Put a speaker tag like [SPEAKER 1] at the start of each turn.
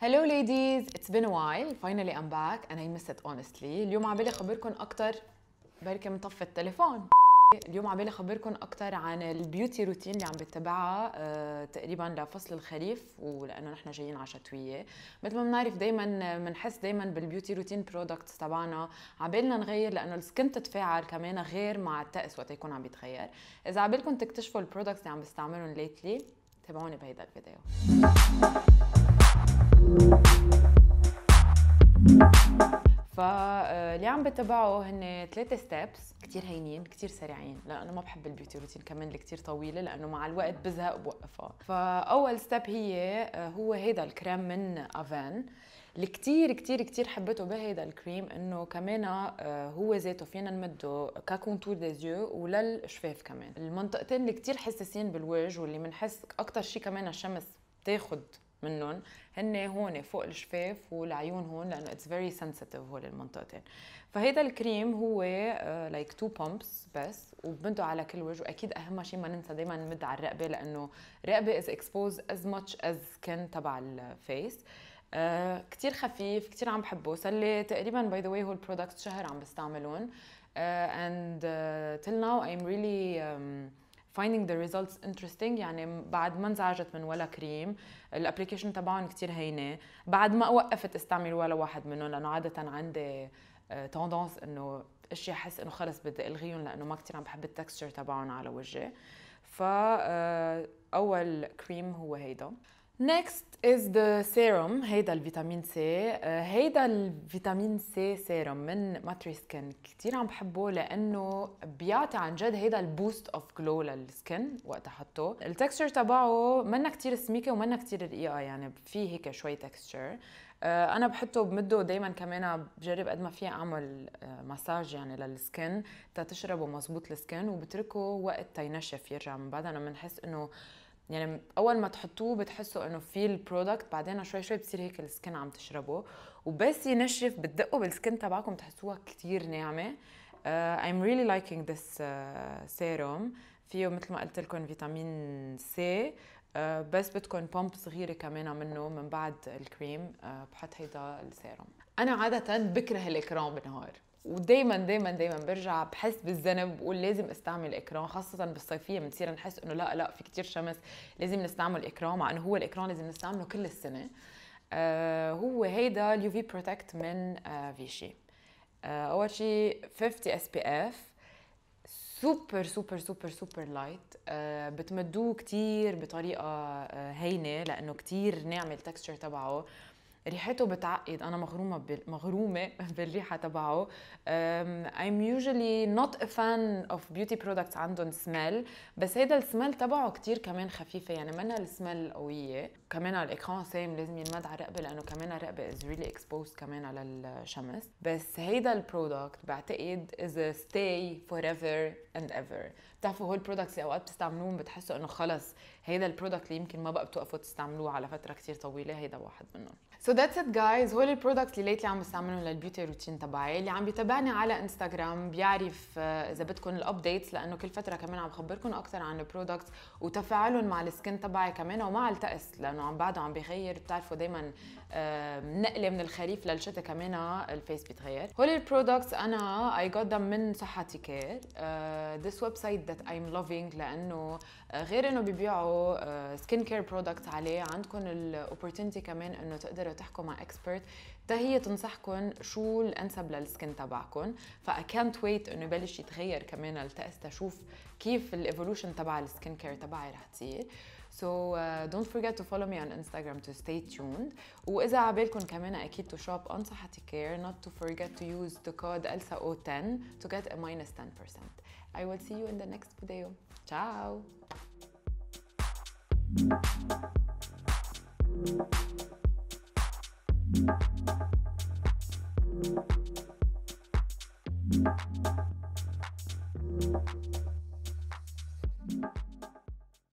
[SPEAKER 1] هلو ليديز اتس بين وايل فاينلي ام باك انا اي I اونستلي اليوم عم اليوم عبالي اخبركم اكتر بركي مطفي التليفون. اليوم عبالي اخبركم اكثر عن البيوتي روتين اللي عم بتبعها أه تقريبا لفصل الخريف ولانه نحن جايين على شتويه مثل ما بنعرف دائما بنحس دائما بالبيوتي روتين برودكتس تبعنا عبالنا نغير لانه السكن تتفاعل كمان غير مع الطقس وقت يكون عم بيتغير اذا عبالكم تكتشفوا البرودكتس اللي عم بستعملهم ليتلي تابعوني بهيدا الفيديو فاللي عم بتبعه هن ثلاثة ستيبس كثير هينين كثير سريعين لانه ما بحب البيوتي روتين كمان اللي كثير طويله لانه مع الوقت بزهق بوقفها فاول ستيب هي آه، هو هيدا الكريم من افان اللي كتير كتير كتير حبيته بهيدا الكريم انه كمان آه، هو ذاته فينا نمده ككونتور ديزيو وللشفاف كمان المنطقتين اللي كتير حساسين بالوجه واللي بنحس اكثر شيء كمان الشمس تاخد منهم هن هون فوق الشفاف والعيون هون لانه اتس فيري سنسيتيف هول المنطقتين فهيدا الكريم هو لايك تو بومبس بس وبمده على كل وجه واكيد اهم شيء ما ننسى دائما نمد على الرقبه لانه الرقبه از اكسبوز از ماتش از كان تبع الفيس آه كتير خفيف كتير عم بحبه صار لي تقريبا باي ذا واي هول برودكت شهر عم بستعملهم اند تل ناو ايم ريلي finding the results interesting يعني بعد ما انزعجت من ولا كريم الابلكيشن تبعهم كثير هينه بعد ما وقفت استعمل ولا واحد منهم لانه عاده عندي توندونس آه، انه اشي احس انه خلص بدي الغيهم لانه ما كثير عم بحب التكستشر تبعهم على وجهي فاول آه، كريم هو هيدا Next is the serum هيدا الفيتامين سي آه، هيدا الفيتامين سي سيروم من ماتري سكين كثير عم بحبه لانه بيعطي عن جد هيدا البوست اوف جلو للسكن وقت حطه التكستشر تبعه منا كثير سميكه ومنا كثير رقيقه يعني في هيك شوي تكستشر آه، انا بحطه بمده دائما كمان بجرب قد ما في اعمل مساج آه، يعني للسكن تتشربه مزبوط السكن وبتركه وقت تينشف يرجع من بعد انا نحس انه يعني اول ما تحطوه بتحسوا انه في البرودكت بعدين شوي شوي بصير هيك السكن عم تشربه وبس ينشف بتدقوا بالسكن تبعكم بتحسوها كثير ناعمه uh, I'm really liking this uh, serum فيه مثل ما قلت لكم فيتامين سي uh, آه، بس بدكم بومب صغيره كمان منه من بعد الكريم آه، بحط هيدا السيروم انا عاده بكره الاكران بالنهار ودايما دايما دايما برجع بحس بالذنب بقول لازم استعمل اكران خاصه بالصيفيه بنصير نحس انه لا لا في كتير شمس لازم نستعمل اكران مع انه هو الاكران لازم نستعمله كل السنه آه هو هيدا اليو في بروتكت من آه فيشي آه اول شيء 50 اس بي اف سوبر سوبر سوبر سوبر لايت آه بتمدوه كتير بطريقه آه هينه لانه كتير ناعم التكستشر تبعه ريحته بتعقد انا مغرومه بال... مغرومه بالريحه تبعه ايم usually نوت ا فان اوف بيوتي برودكتس عندهم سمال بس هيدا السمال تبعه كتير كمان خفيفه يعني منها السمال قويه كمان على الاكران سيم لازم ينمد على الرقبه لانه كمان الرقبه از ريلي اكسبوز كمان على الشمس بس هيدا البرودكت بعتقد از ستاي فور ايفر اند ايفر بتعرفوا هول البرودكتس اللي اوقات بتستعملوهم بتحسوا انه خلص هيدا البرودكت اللي يمكن ما بقى بتوقفوا تستعملوه على فتره كتير طويله هيدا واحد منهم سو ذاتس ات جايز هول البرودكتس اللي ليتلي عم بستعملهم للبيوتي روتين تبعي اللي عم بيتابعني على انستغرام بيعرف آه، اذا بدكم الابديتس لانه كل فتره كمان عم بخبركم اكثر عن البرودكتس وتفاعلهم مع السكن تبعي كمان ومع التأس لانه عم بعده عم بغير بتعرفوا دائما آه، نقله من الخريف للشتاء كمان آه، الفيس بيتغير هول البرودكتس انا اي جوت ذم من صحتي كير ذس ويب سايت ذات ايم لافينج لانه غير انه بيبيعوا سكين كير برودكتس عليه عندكم الاوبورتونيتي كمان انه تقدروا تحكوا مع اكسبرت هي تنصحكم شو الانسب للسكن تبعكم فاي كانت ويت انه يبلش يتغير كمان التقست تشوف كيف الايفولوشن تبع السكن كير تبعي رح تصير So uh, don't forget to follow me on Instagram to stay tuned وإذا عبالكم كمان أكيد to shop on صحتي كير not to forget to use the code ELSAO10 to get a minus 10% I will see you in the next video Ciao! Thank you.